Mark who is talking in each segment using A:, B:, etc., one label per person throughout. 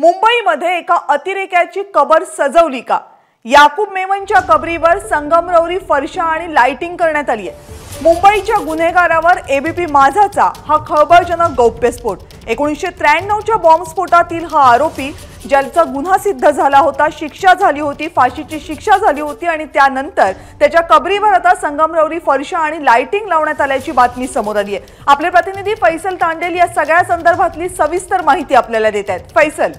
A: मुंबईमध्ये एका अतिरेक्याची कबर सजवली का याकूब मेमनच्या कबरीवर संगमरवरी फरशा आणि लाइटिंग करण्यात आली आहे मुंबईच्या गुन्हेगारावर एबीपी माझाचा हा खळबळजनक गौप्यस्फोट एकोणीसशे त्र्याण्णवच्या बॉम्बस्फोटातील हा आरोपी ज्याचा गुन्हा सिद्ध झाला होता शिक्षा झाली होती फाशीची शिक्षा झाली होती आणि त्यानंतर त्याच्या कबरीवर आता संगमरवरी फरशा आणि लाइटिंग लावण्यात आल्याची बातमी समोर आली आहे आपले प्रतिनिधी फैसल तांडेल या सगळ्या संदर्भातली सविस्तर माहिती आपल्याला देत आहेत फैसल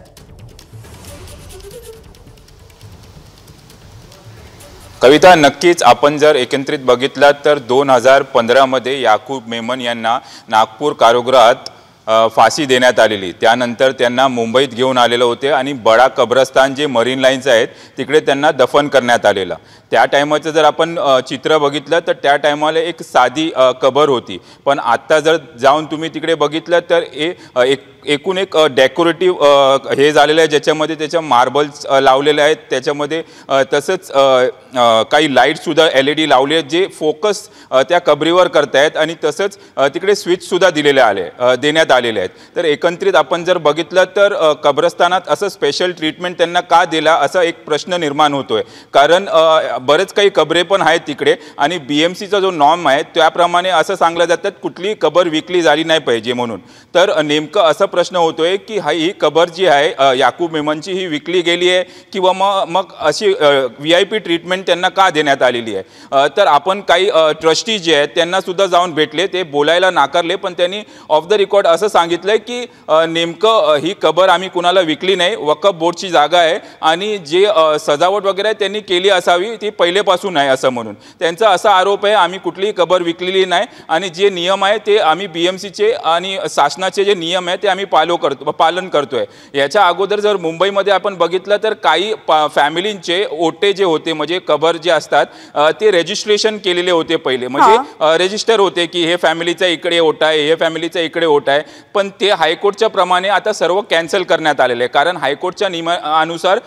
B: कविता नक्कीच आपण जर एकत्रित बघितलात तर दोन हजार पंधरामध्ये याकूब मेमन यांना नागपूर कारागृहात फाशी देण्यात आलेली त्यानंतर त्यांना मुंबईत घेऊन आलेलं होते आणि बडा कब्रस्तान जे मरीन लाईन्स आहेत तिकडे त्यांना दफन करण्यात आलेलं त्या टायमाचं जर आपण चित्र बघितलं तर त्या टायमाला एक साधी कबर होती पण आत्ता जर जाऊन तुम्ही तिकडे बघितलं तर ए एक एकूण एक डेकोरेटिव्ह हे झालेलं आहे ज्याच्यामध्ये त्याच्या मार्बल्स लावलेले आहेत त्याच्यामध्ये तसंच काही लाईटसुद्धा एल ई डी लावले आहेत जे फोकस त्या कबरीवर करतायत आणि तसंच तिकडे स्विचसुद्धा दिलेले आले देण्यात आलेले आहेत तर एकंदरीत आपण जर बघितलं तर कब्रस्तानात असं स्पेशल ट्रीटमेंट त्यांना का दिला असा एक प्रश्न निर्माण होतो आहे कारण बरेच काही कबरे पण आहेत तिकडे आणि बी एम सीचा जो नॉर्म आहे त्याप्रमाणे असं सांगलं जातात कुठलीही कबर विकली झाली नाही पाहिजे म्हणून तर नेमकं असा प्रश्न होतो आहे की हा ही कबर जी आहे याकूब मेमनची ही विकली गेली आहे किंवा मग मग अशी व्ही आय पी ट्रीटमेंट त्यांना का देण्यात आलेली आहे तर आपण काही ट्रस्टी जे आहेत त्यांनासुद्धा जाऊन भेटले ते बोलायला नाकारले पण त्यांनी ऑफ द रेकॉर्ड असं सांगितलं की नेमकं ही कबर आम्ही कुणाला विकली नाही वकफ बोर्डची जागा आहे आणि जे सजावट वगैरे त्यांनी केली असावी ती पहिलेपासून आहे असं म्हणून त्यांचा असा आरोप आहे आम्ही कुठलीही कबर विकलेली नाही आणि जे नियम आहे ते आम्ही बी एम सीचे आणि शासनाचे जे नियम आहे ते आम्ही पालो करतो पालन करतो आहे याच्या अगोदर जर मुंबईमध्ये आपण बघितलं तर काही फॅमिलींचे ओटे जे होते म्हणजे कबर जे असतात ते रजिस्ट्रेशन केलेले होते पहिले म्हणजे रजिस्टर होते की हे फॅमिलीचा इकडे ओटा आहे हे फॅमिलीचा इकडे ओटा आहे पण ते हायकोर्टच्या प्रमाणे आता सर्व कॅन्सल करण्यात आलेले आहे कारण हायकोर्टच्या नियमानुसार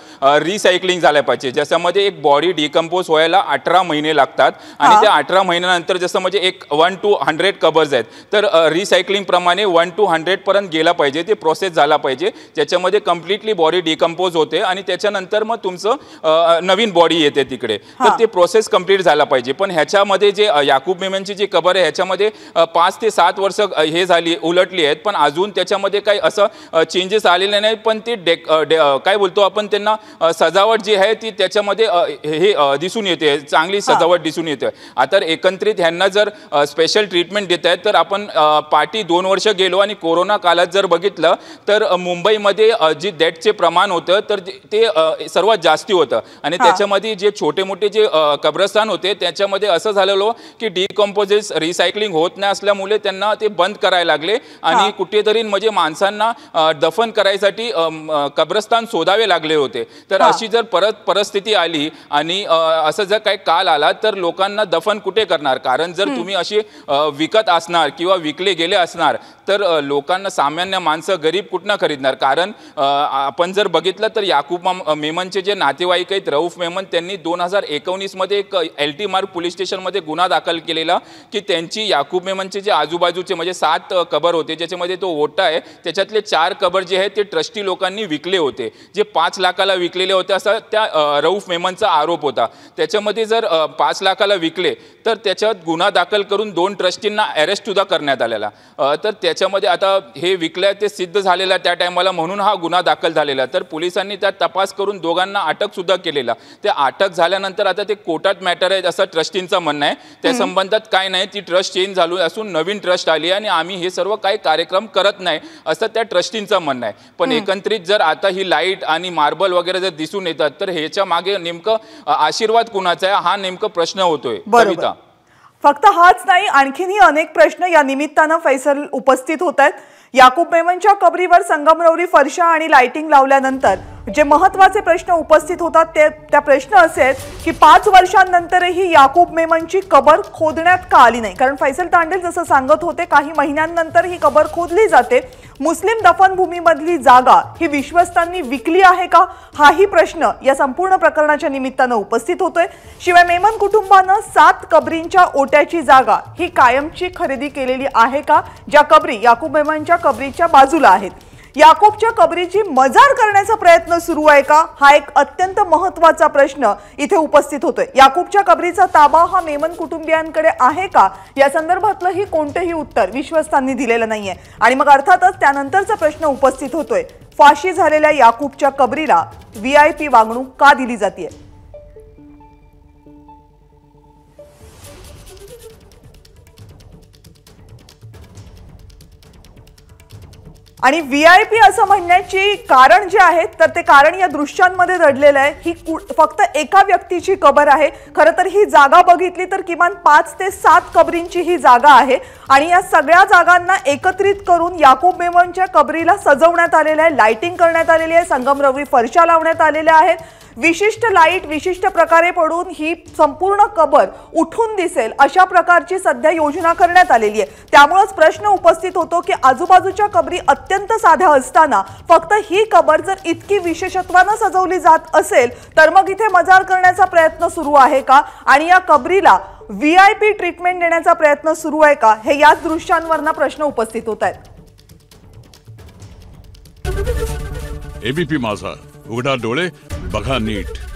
B: रिसायकलिंग झाल्या पाहिजे ज्याच्यामध्ये एक बॉडी डिकम्पोज व्हायला अठरा महिने लागतात आणि त्या अठरा महिन्यानंतर जसं म्हणजे एक वन टू हंड्रेड कबर्स आहेत तर रिसायकलिंग प्रमाणे वन टू पर्यंत गेला पाहिजे ते प्रोसेस झाला पाहिजे ज्याच्यामध्ये कम्प्लिटली बॉडी डिकम्पोज होते आणि त्याच्यानंतर मग तुमचं नवीन बॉडी येते तिकडे तर ते प्रोसेस कम्प्लीट झाला पाहिजे पण ह्याच्यामध्ये जे याकूब मेमनची जी कबर आहे ह्याच्यामध्ये पाच ते सात वर्ष हे झाली उलटली आहेत पण अजून त्याच्यामध्ये काही असं चेंजेस आलेले नाही पण ते डेक काय बोलतो आपण त्यांना सजावट जी आहे ती त्याच्यामध्ये हे दिसून येते चांगली सजावट दिसून येते आता एकत्रित ह्यांना जर स्पेशल ट्रीटमेंट देत आहेत तर आपण पाठी दोन वर्ष गेलो आणि कोरोना काळात जर बघितलं तर मुंबईमध्ये जी डेटचे प्रमाण होतं तर ते सर्वात जास्ती होतं आणि त्याच्यामध्ये जे छोटे मोठे जे कब्रस्तान होते त्याच्यामध्ये असं झालेलो की डिकम्पोजेस रिसायकलिंग होत नाही असल्यामुळे त्यांना ते बंद करायला लागले आणि कुठेतरी म्हणजे माणसांना दफन करायसाठी कब्रस्तान शोधावे लागले होते तर अशी जर परत परिस्थिती आली आणि असं जर काही काल आला तर लोकांना दफन कुठे करणार कारण जर तुम्ही असे विकत असणार किंवा विकले गेले असणार तर लोकांना सामान्य माणसं गरीब कुठनं खरीदणार कारण आपण जर बघितलं तर याकूब मेमनचे जे नातेवाईक आहेत रऊफ मेमन त्यांनी दोन हजार एकोणीसमध्ये एक एल टी मार्ग पोलीस स्टेशनमध्ये गुन्हा दाखल केलेला की त्यांची याकूब मेमनचे जे आजूबाजूचे म्हणजे सात कबर होते ज्याच्यामध्ये तो ओटा आहे त्याच्यातले चार कबर जे आहे ते ट्रस्टी लोकांनी विकले होते जे पाच लाखाला विकलेले होते असा त्या रऊफ मेमनचा आरोप होता त्याच्यामध्ये जर पाच लाखाला विकले तर त्याच्यात गुन्हा दाखल करून दोन ट्रस्टींना अरेस्टसुद्धा करण्यात आलेला तर त्याच्यामध्ये आता हे विकलं ते सिद्ध झालेला त्या टायमाला म्हणून हा गुन्हा दाखल झालेला तर पोलिसांनी त्या तपास करून दोघांना अटक सुद्धा केलेला ते अटक झाल्यानंतर त्यानंतर आता ते कोर्टात मॅटर आहे असं ट्रस्टींचं म्हणणं आहे त्या संबंधात काय नाही ती ट्रस्ट चेंज झाली असून नवीन ट्रस्ट आली आणि आम्ही हे सर्व काही कार्यक्रम करत नाही असं त्या ट्रस्टींचं म्हणणं आहे पण एकत्रित जर आता ही लाईट आणि मार्बल वगैरे जर दिसून येतात तर ह्याच्या मागे नेमकं आशीर्वाद कुणाचा आहे हा नेमकं प्रश्न होतोय कविता
A: फक्त हाच नाही आणखीनही अनेक प्रश्न या निमित्तानं फैसल उपस्थित होत आहेत याकूब मेमनच्या कबरीवर संगमरवरी फरशा आणि लाइटिंग लावल्यानंतर जे महत्त्वाचे प्रश्न उपस्थित होतात ते त्या प्रश्न आहेत की पाच वर्षांनंतरही याकूब मेमनची कबर खोदण्यात का आली नाही कारण फैसल तांडेल जसं सांगत होते काही महिन्यांनंतर ही कबर खोदली जाते मुस्लिम दफनभूमीमधली जागा ही विश्वस्तांनी विकली आहे का हाही प्रश्न या संपूर्ण प्रकरणाच्या निमित्तानं उपस्थित होतोय शिवाय मेमन कुटुंबानं सात कबरींच्या ओट्याची जागा ही कायमची खरेदी केलेली आहे का ज्या कबरी याकूब मेमनच्या कबरीच्या बाजूला आहेत याकूबच्या कबरीची मजार करण्याचा प्रयत्न सुरू आहे का हा एक अत्यंत महत्वाचा प्रश्न इथे उपस्थित होतोय याकूबच्या कबरीचा ताबा हा मेमन कुटुंबियांकडे आहे का या संदर्भातलंही कोणतंही उत्तर विश्वस्तांनी दिलेलं नाहीये आणि मग अर्थातच त्यानंतरचा प्रश्न उपस्थित होतोय फाशी झालेल्या याकूबच्या कबरीला व्ही आय पी वागणूक का दिली जाते आणि व्ही आय पी असं म्हणण्याची कारण जे आहे तर ते कारण या दृश्यांमध्ये दडलेलं आहे ही फक्त एका व्यक्तीची कबर आहे खरं तर ही जागा बघितली तर किमान पाच ते सात कबरींची ही जागा आहे आणि या सगळ्या जागांना एकत्रित करून याकूब मेमनच्या कबरीला सजवण्यात आलेलं आहे लायटिंग करण्यात आलेली आहे संगमरवी फरशा लावण्यात आलेल्या आहेत विशिष्ट लाईट विशिष्ट प्रकारे पडून ही संपूर्ण कबर उठून दिसेल अशा प्रकारची सध्या योजना करण्यात आलेली आहे त्यामुळेच प्रश्न उपस्थित होतो की आजूबाजूच्या कबरी अत्यंत साध्या असताना फक्त ही कबर जर इतकी विशेषत्वानं सजवली जात असेल तर मग इथे मजार करण्याचा प्रयत्न सुरू आहे का आणि या कबरीला व्ही आय पी ट्रीटमेंट देण्याचा प्रयत्न सुरू आहे का हे याच दृश्यांवरनं प्रश्न उपस्थित होत आहेत
B: एबीपी माझा उघडा डोळे बघा नीट